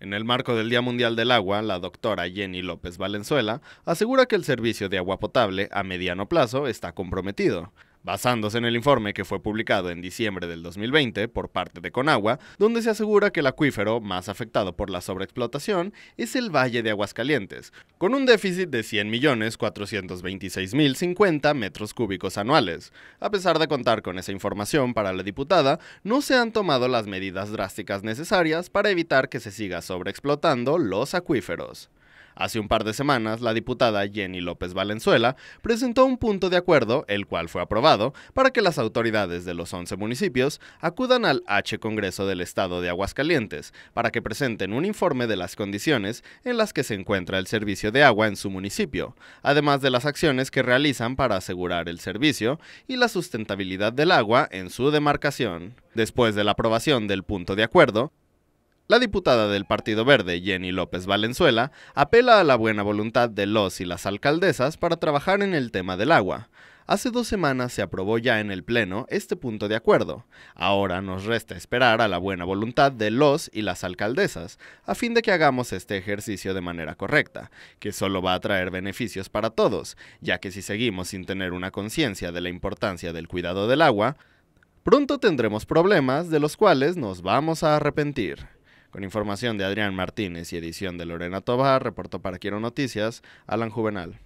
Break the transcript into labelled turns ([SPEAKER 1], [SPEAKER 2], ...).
[SPEAKER 1] En el marco del Día Mundial del Agua, la doctora Jenny López Valenzuela asegura que el servicio de agua potable a mediano plazo está comprometido basándose en el informe que fue publicado en diciembre del 2020 por parte de Conagua, donde se asegura que el acuífero más afectado por la sobreexplotación es el Valle de Aguascalientes, con un déficit de 100.426.050 metros cúbicos anuales. A pesar de contar con esa información para la diputada, no se han tomado las medidas drásticas necesarias para evitar que se siga sobreexplotando los acuíferos. Hace un par de semanas, la diputada Jenny López Valenzuela presentó un punto de acuerdo, el cual fue aprobado, para que las autoridades de los 11 municipios acudan al H Congreso del Estado de Aguascalientes para que presenten un informe de las condiciones en las que se encuentra el servicio de agua en su municipio, además de las acciones que realizan para asegurar el servicio y la sustentabilidad del agua en su demarcación. Después de la aprobación del punto de acuerdo, la diputada del Partido Verde, Jenny López Valenzuela, apela a la buena voluntad de los y las alcaldesas para trabajar en el tema del agua. Hace dos semanas se aprobó ya en el Pleno este punto de acuerdo. Ahora nos resta esperar a la buena voluntad de los y las alcaldesas, a fin de que hagamos este ejercicio de manera correcta, que solo va a traer beneficios para todos, ya que si seguimos sin tener una conciencia de la importancia del cuidado del agua, pronto tendremos problemas de los cuales nos vamos a arrepentir. Con información de Adrián Martínez y edición de Lorena Tobar, reportó para Quiero Noticias, Alan Juvenal.